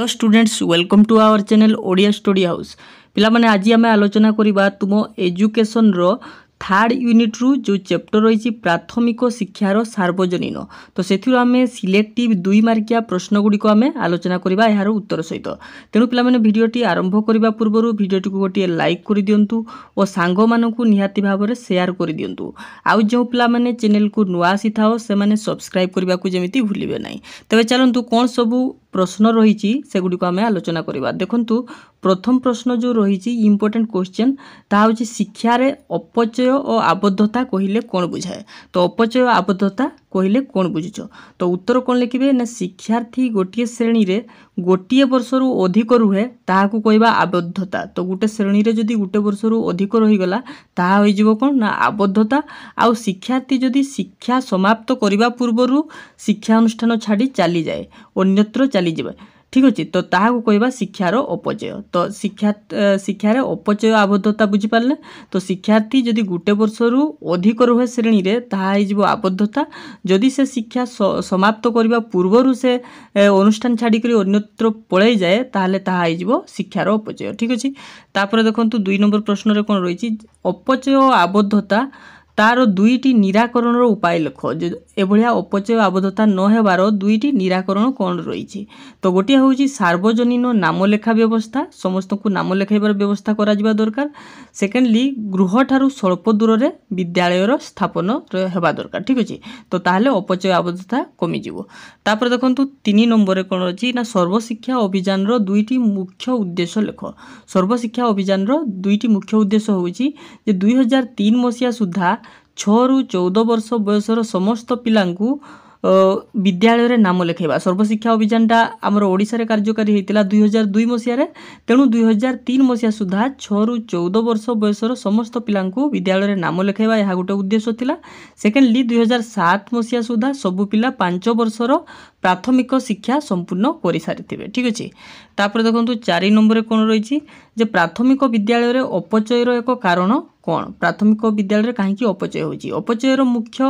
hello students welcome to our channel Odia story house ପିଲାମାନେ ଆଜି ଆମେ ଆଲୋଚନା କରିବା ତୁମ ଏଜୁକେସନ୍ର থার্ড ইউনিট্রু যে চ্যাপ্টর রয়েছে প্রাথমিক শিক্ষার সার্বজনীন তো সেথির আমি সিলেক্টিভ দুই মার্কিয়া প্রশ্নগুড়ি আমি আলোচনা করা এর উত্তর সহিত তেমন পিলামানে ভিডিওটি আরম্ভ করা পূর্ব ভিডিওটি গোটিয়ে লাইক করে দিও ও সাঙ্গ মানুষ নিহতি ভাবে সেয়ার করে দিও আউ যে পিলামানে চ্যানেল নূয়া আসি থাও সে সবসক্রাইব করা যেমি ভুলবে না তবে চলতু কোণ সবু প্রশ্ন রয়েছে সেগুড়ি আমি আলোচনা করা দেখুন প্রথম প্রশ্ন যে রয়েছে ইম্পর্টেন্ট কোশ্চেন তাহা হচ্ছে শিক্ষার অপচয় ও আবদ্ধতা কহিলে কোণ বুঝায় তো অপচয় আবদ্ধতা কহিলে কোণ বুঝুছ তো উত্তর কোণ লিখবে না শিক্ষার্থী গোটিয়ে শ্রেণীরে ଗୋଟିଏ ବର୍ଷରୁ ଅଧିକ ରୁହେ ତାହାକୁ କହିବା ଆବଦ୍ଧତା ତ ଗୋଟେ ଶ୍ରେଣୀରେ ଯଦି ଗୋଟେ ବର୍ଷରୁ ଅଧିକ ରହିଗଲା ତାହା ହୋଇଯିବ କ'ଣ ନା ଆବଦ୍ଧତା ଆଉ ଶିକ୍ଷାର୍ଥୀ ଯଦି ଶିକ୍ଷା ସମାପ୍ତ କରିବା ପୂର୍ବରୁ ଶିକ୍ଷାନୁଷ୍ଠାନ ଛାଡ଼ି ଚାଲିଯାଏ ଅନ୍ୟତ୍ର ଚାଲିଯିବେ ঠিক ଅଛି ତ ତାହାକୁ କହିବା ଶିକ୍ଷାର ଅପଚୟ ତ ଶିକ୍ଷା ଶିକ୍ଷାରେ ଅପଚୟ ଆବଦ୍ଧତା ବୁଝିପାରିଲେ ତ ଶିକ୍ଷାର୍ଥୀ ଯଦି ଗୋଟେ ବର୍ଷରୁ ଅଧିକ ରୁହେ ଶ୍ରେଣୀରେ ତାହା ହେଇଯିବ ଆବଦ୍ଧତା ଯଦି ସେ ଶିକ୍ଷା ସମାପ୍ତ କରିବା ପୂର୍ବରୁ ସେ ଅନୁଷ୍ଠାନ ଛାଡ଼ିକରି ଅନ୍ୟତ୍ର ପଳାଇଯାଏ ତାହେଲେ ତାହା ହେଇଯିବ ଶିକ୍ଷାର ଅପଚୟ ଠିକ୍ ଅଛି ତାପରେ ଦେଖନ୍ତୁ ଦୁଇ ନମ୍ବର ପ୍ରଶ୍ନରେ କ'ଣ ରହିଛି ଅପଚୟ ଆବଦ୍ଧତା ତାର ଦୁଇଟି ନିରାକରଣର ଉପାୟ ଲେଖ ଏଭଳିଆ ଅପଚୟ ଆବଦ୍ଧତା ନ ହେବାର ଦୁଇଟି ନିରାକରଣ କ'ଣ ରହିଛି ତ ଗୋଟିଏ ହେଉଛି ସାର୍ବଜନୀନ ନାମଲେଖା ବ୍ୟବସ୍ଥା ସମସ୍ତଙ୍କୁ ନାମ ଲେଖାଇବାର ବ୍ୟବସ୍ଥା କରାଯିବା ଦରକାର ସେକେଣ୍ଡଲି ଗୃହଠାରୁ ସ୍ୱଳ୍ପ ଦୂରରେ ବିଦ୍ୟାଳୟର ସ୍ଥାପନ ହେବା ଦରକାର ଠିକ୍ ଅଛି ତ ତାହେଲେ ଅପଚୟ ଆବଦ୍ଧତା କମିଯିବ ତାପରେ ଦେଖନ୍ତୁ ତିନି ନମ୍ବରରେ କ'ଣ ଅଛି ନା ସର୍ବଶିକ୍ଷା ଅଭିଯାନର ଦୁଇଟି ମୁଖ୍ୟ ଉଦ୍ଦେଶ୍ୟ ଲେଖ ସର୍ବଶିକ୍ଷା ଅଭିଯାନର ଦୁଇଟି ମୁଖ୍ୟ ଉଦ୍ଦେଶ୍ୟ ହେଉଛି ଯେ ଦୁଇହଜାର ତିନି ମସିହା ସୁଦ୍ଧା ଛଅରୁ ଚଉଦ ବର୍ଷ ବୟସର ସମସ୍ତ ପିଲାଙ୍କୁ ବିଦ୍ୟାଳୟରେ ନାମ ଲେଖାଇବା ସର୍ବଶିକ୍ଷା ଅଭିଯାନଟା ଆମର ଓଡ଼ିଶାରେ କାର୍ଯ୍ୟକାରୀ ହୋଇଥିଲା ଦୁଇ ହଜାର ଦୁଇ ମସିହାରେ ତେଣୁ ଦୁଇ ହଜାର ତିନି ମସିହା ସୁଦ୍ଧା ଛଅରୁ ଚଉଦ ବର୍ଷ ବୟସର ସମସ୍ତ ପିଲାଙ୍କୁ ବିଦ୍ୟାଳୟରେ ନାମ ଲେଖାଇବା ଏହା ଗୋଟେ ଉଦ୍ଦେଶ୍ୟ ଥିଲା ସେକେଣ୍ଡଲି ଦୁଇ ହଜାର ସାତ ମସିହା ସୁଦ୍ଧା ସବୁ ପିଲା ପାଞ୍ଚ ବର୍ଷର ପ୍ରାଥମିକ ଶିକ୍ଷା ସମ୍ପୂର୍ଣ୍ଣ କରିସାରିଥିବେ ଠିକ୍ ଅଛି ତାପରେ ଦେଖନ୍ତୁ ଚାରି ନମ୍ବରରେ କ'ଣ ରହିଛି ଯେ ପ୍ରାଥମିକ ବିଦ୍ୟାଳୟରେ ଅପଚୟର ଏକ କାରଣ କ'ଣ ପ୍ରାଥମିକ ବିଦ୍ୟାଳୟରେ କାହିଁକି ଅପଚୟ ହେଉଛି ଅପଚୟର ମୁଖ୍ୟ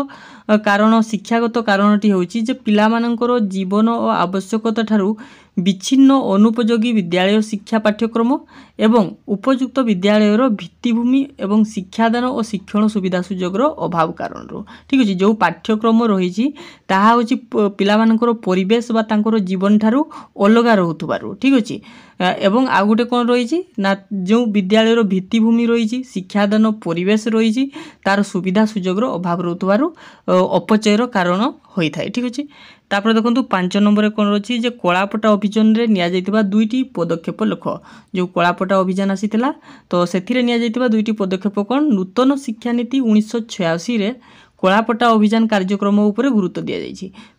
କାରଣ ଶିକ୍ଷାଗତ କାରଣଟି ହେଉଛି ଯେ ପିଲାମାନଙ୍କର ଜୀବନ ଓ ଆବଶ୍ୟକତା ଠାରୁ বিচ্ছিন্ন অনুপযোগী বিদ্যালয় শিক্ষা পাঠ্যক্রম এবং উপযুক্ত বিদ্যালয়ের ভিত্তিভূমি এবং শিক্ষাদান ও শিক্ষণ সুবিধা সুযোগর অভাব কারণর ঠিক আছে যে পাঠ্যক্রম রয়েছে তাহা হচ্ছে পিলামানকর পরিবেশ বা তাঁর জীবন ঠারু অলগা রহুবার ঠিক আছে এবং আউ গোটে কোণ রয়েছে না যে বিদ্যালয়ের ভিত্তিভূমি রয়েছে শিক্ষাদান পরিবেশ রয়েছে তার সুবিধা সুযোগর অভাব রহুবার অপচয়ের কারণ হয়ে থাকে ঠিক আছে তারপরে দেখুন পাঁচ নম্বরে কোণ রয়েছে যে কলাপটা নিয়ে যাই দুইটি পদক্ষেপ লক্ষ যে কলাপটা অভিযান আসি তো সেথিরে যাই দুইটি পদক্ষেপ কোণ নূতন শিক্ষানীতি উনিশশো ছয়াশিরে কলাপটা অভিযান কার্যক্রম উপরে গুরুত্ব যাই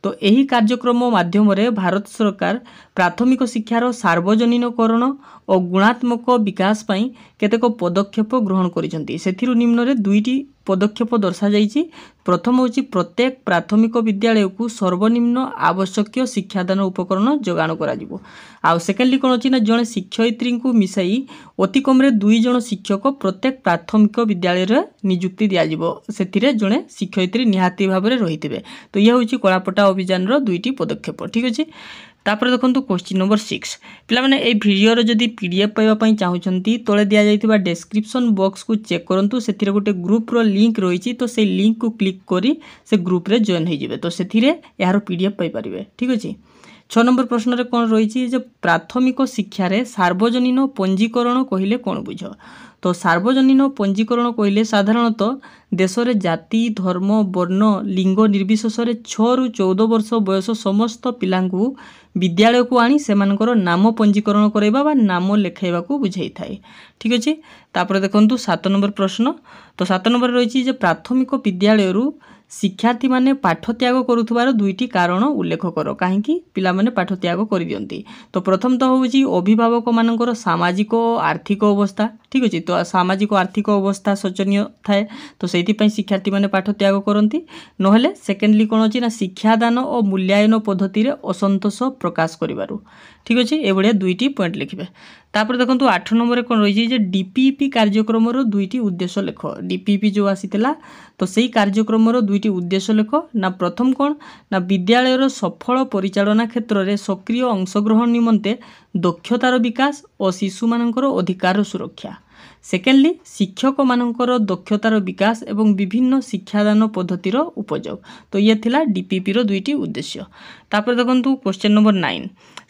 তো এই কার্যক্রম মাধ্যমে ভারত সরকার প্রাথমিক শিক্ষার সার্বজনীনকরণ ও গুণাত্মক বিকাশ পাই কেতক পদক্ষেপ গ্রহণ করেছেন সেথির নিম্নরে দুইটি ପଦକ୍ଷେପ ଦର୍ଶାଯାଇଛି ପ୍ରଥମ ହେଉଛି ପ୍ରତ୍ୟେକ ପ୍ରାଥମିକ ବିଦ୍ୟାଳୟକୁ ସର୍ବନିମ୍ନ ଆବଶ୍ୟକୀୟ ଶିକ୍ଷାଦାନ ଉପକରଣ ଯୋଗାଣ କରାଯିବ ଆଉ ସେକେଣ୍ଡଲି କ'ଣ ଅଛି ନା ଜଣେ ଶିକ୍ଷୟିତ୍ରୀଙ୍କୁ ମିଶାଇ ଅତି କମ୍ରେ ଦୁଇ ଜଣ ଶିକ୍ଷକ ପ୍ରତ୍ୟେକ ପ୍ରାଥମିକ ବିଦ୍ୟାଳୟରେ ନିଯୁକ୍ତି ଦିଆଯିବ ସେଥିରେ ଜଣେ ଶିକ୍ଷୟିତ୍ରୀ ନିହାତି ଭାବରେ ରହିଥିବେ ତ ଇଏ ହେଉଛି କଳାପଟା ଅଭିଯାନର ଦୁଇଟି ପଦକ୍ଷେପ ଠିକ୍ ଅଛି তাপরে দেখুন কোশ্চিন নম্বর সিক্স পিলামানে এই ভিডিওর যদি পিডিএফ পাইবা পাই চাহুছন্তি তলে দিয়া যাইতিবা ডেসক্রিপশন বক্স কু চেক করন্তু সে গোটে গ্রুপর লিঙ্ক রয়েছে তো সেই লিঙ্ক কু ক্লিক করে সে গ্রুপে জয়েন হয়ে যাবে তো সেথিরে এর পিডিএফ পাইপারে ঠিক আছে ছ নম্বর প্রশ্নরে কোণ রয়েছে যে প্রাথমিক শিক্ষার সার্বজনীন পঞ্জীকরণ কহিলে কোণ বুঝ তো সার্বজনীন পঞ্জীকরণ কহিলে সাধারণত দেশরে জাতি ধর্ম বর্ণ লিঙ্গ নির্বিশেষে ছরু চৌদ বর্ষ বয়স সমস্ত পিলাঙ্কু বিদ্যালয়କୁ ଆଣି ସେମାନଙ୍କର ନାମ ପଞ୍ଜୀକରଣ କରାଇବା ବା ନାମ ଲେଖାଇବାକୁ ବୁଝାଇଥାଏ ଠିକ୍ ଅଛି ତାପରେ ଦେଖନ୍ତୁ ସାତ ନମ୍ବର ପ୍ରଶ୍ନ ତ ସାତ ନମ୍ବର ରହିଛି ଯେ ପ୍ରାଥମିକ ବିଦ୍ୟାଳୟରୁ ଶିକ୍ଷାର୍ଥୀମାନେ ପାଠତ୍ୟାଗ କରୁଥିବାର ଦୁଇଟି କାରଣ ଉଲ୍ଲେଖ କର କାହିଁକି ପିଲାମାନେ ପାଠତ୍ୟାଗ କରିଦିଅନ୍ତି ତ ପ୍ରଥମ ତ ହେଉଛି ଅଭିଭାବକମାନଙ୍କର ସାମାଜିକ ଓ ଆର୍ଥିକ ଅବସ୍ଥା ଠିକ୍ ଅଛି ତ ସାମାଜିକ ଆର୍ଥିକ ଅବସ୍ଥା ଶୋଚନୀୟ ଥାଏ ତ ସେଇଥିପାଇଁ ଶିକ୍ଷାର୍ଥୀମାନେ ପାଠତ୍ୟାଗ କରନ୍ତି ନହେଲେ ସେକେଣ୍ଡଲି କ'ଣ ଅଛି ନା ଶିକ୍ଷାଦାନ ଓ ମୂଲ୍ୟାୟନ ପଦ୍ଧତିରେ ଅସନ୍ତୋଷ ପ୍ରକାଶ କରିବାରୁ ଠିକ୍ ଅଛି ଏଭଳିଆ ଦୁଇଟି ପଏଣ୍ଟ ଲେଖିବେ তাপরে দেখুন আঠ নম্বরে কোণ রয়েছে যে ডিপিপি কার্যক্রমর দুইটি উদ্দেশ্য লেখ ডিপিপি যে আসি তো সেই কার্যক্রমর দুইটি উদ্দেশ্য লেখ না প্রথম কোণ না বিদ্যালয়ের সফল পরিচালনা ক্ষেত্রে সক্রিয় অংশগ্রহণ নিমন্তে দক্ষতার বিকাশ ও শিশু মানকর অধিকার সুরক্ষা সেকেন্ডলি শিক্ষক শিক্ষকমানଙ୍କର দক্ষতার বিকাশ এবং বিভিন্ন শিক্ষাদান পদ্ধতির উপযোগ তো ইয়ে লা ডিপিপি দুইটি উদ্দেশ্য তাপরে দেখুন কোশ্চেন নম্বর নাইন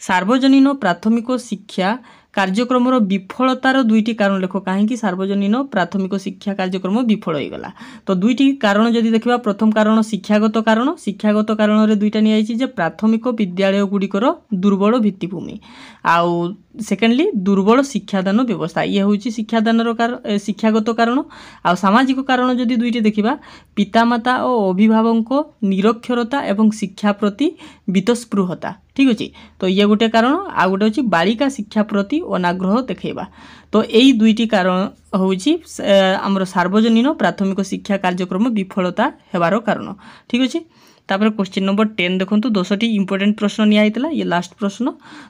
সার্বজনীন প্রাথমিক শিক্ষা କାର୍ଯ୍ୟକ୍ରମର ବିଫଳତାର ଦୁଇଟି କାରଣ ଲେଖ କାହିଁକି ସାର୍ବଜନୀନ ପ୍ରାଥମିକ ଶିକ୍ଷା କାର୍ଯ୍ୟକ୍ରମ ବିଫଳ ହୋଇଗଲା ତ ଦୁଇଟି କାରଣ ଯଦି ଦେଖିବା ପ୍ରଥମ କାରଣ ଶିକ୍ଷାଗତ କାରଣ ଶିକ୍ଷାଗତ କାରଣରେ ଦୁଇଟା ନିଆଯାଇଛି ଯେ ପ୍ରାଥମିକ ବିଦ୍ୟାଳୟ ଗୁଡ଼ିକର ଦୁର୍ବଳ ଭିତ୍ତିଭୂମି ଆଉ ସେକେଣ୍ଡଲି ଦୁର୍ବଳ ଶିକ୍ଷାଦାନ ବ୍ୟବସ୍ଥା ଇଏ ହେଉଛି ଶିକ୍ଷାଦାନର ଶିକ୍ଷାଗତ କାରଣ ଆଉ ସାମାଜିକ କାରଣ ଯଦି ଦୁଇଟି ଦେଖିବା ପିତାମାତା ଓ ଅଭିଭାବକଙ୍କ ନିରକ୍ଷରତା ଏବଂ ଶିକ୍ଷା ପ୍ରତି ବିତସ୍ପୃହତା ঠিক ଅଛି ତ ଇଏ ଗୋଟେ କାରଣ ଆଉ ଗୋଟେ ହେଉଛି ବାଳିକା ଶିକ୍ଷା ପ୍ରତି ଅନାଗ୍ରହ ଦେଖାଇବା ତ ଏଇ ଦୁଇଟି କାରଣ ହେଉଛି ଆମର ସାର୍ବଜନୀନ ପ୍ରାଥମିକ ଶିକ୍ଷା କାର୍ଯ୍ୟକ୍ରମ ବିଫଳତା ହେବାର କାରଣ ଠିକ୍ ଅଛି তাপরে কোশ্চিন নম্বর টেন দেখুন দশটি ইম্পর্টেন্ট প্রশ্ন নিয়ে হয়েছিল ইয়ে লাস্ট প্রশ্ন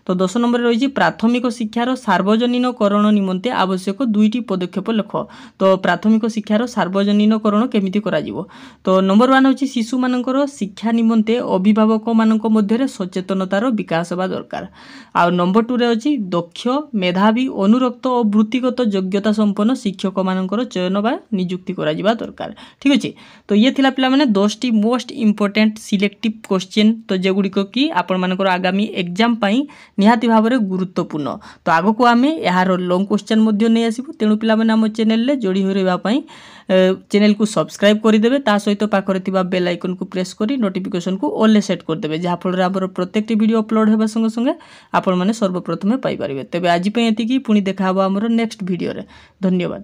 তো দশ নম্বরে রয়েছে প্রাথমিক শিক্ষার সার্বজনীনকরণ নিমন্তে আবশ্যক দুইটি পদক্ষেপ লেখ তো প্রাথমিক শিক্ষার সার্বজনীনকরণ কেমিতি করা যাব তো নম্বর ওয়ান হচ্ছে শিশু মানকর শিক্ষা নিমন্তে অভিভাবক মানক মধ্যে সচেতনতার বিকাশ হওয়া দরকার আর নম্বর রে অছি দক্ষ মেধাবী অনুরক্ত ও বৃত্তিগত যোগ্যতা সম্পন্ন শিক্ষক মানকর চয়ন বা নিযুক্তি করা দরকার ঠিক আছে তো ইয়ে লা পিলা মানে দশটি মোস্ট ইম্পর্টেন্ট ସିଲେକ୍ଟିଭ୍ କୋଶ୍ଚିନ୍ ତ ଯେଗୁଡ଼ିକ କି ଆପଣମାନଙ୍କର ଆଗାମୀ ଏକ୍ଜାମ୍ ପାଇଁ ନିହାତି ଭାବରେ ଗୁରୁତ୍ୱପୂର୍ଣ୍ଣ ତ ଆଗକୁ ଆମେ ଏହାର ଲଙ୍ଗ୍ କୋଶ୍ଚିନ୍ ମଧ୍ୟ ନେଇ ଆସିବୁ ତେଣୁ ପିଲାମାନେ ଆମ ଚ୍ୟାନେଲ୍ରେ ଯୋଡ଼ି ହୋଇ ରହିବା ପାଇଁ ଚ୍ୟାନେଲ୍କୁ ସବସ୍କ୍ରାଇବ୍ କରିଦେବେ ତା ସହିତ ପାଖରେ ଥିବା ବେଲ୍ ଆଇକନ୍କୁ ପ୍ରେସ୍ କରି ନୋଟିଫିକେସନ୍କୁ ଓଲ୍ରେ ସେଟ୍ କରିଦେବେ ଯାହାଫଳରେ ଆମର ପ୍ରତ୍ୟେକଟି ଭିଡ଼ିଓ ଅପଲୋଡ଼୍ ହେବା ସଙ୍ଗେ ସଙ୍ଗେ ଆପଣମାନେ ସର୍ବପ୍ରଥମେ ପାଇପାରିବେ ତେବେ ଆଜି ପାଇଁ ଏତିକି ପୁଣି ଦେଖାହେବ ଆମର ନେକ୍ସଟ ଭିଡ଼ିଓରେ ଧନ୍ୟବାଦ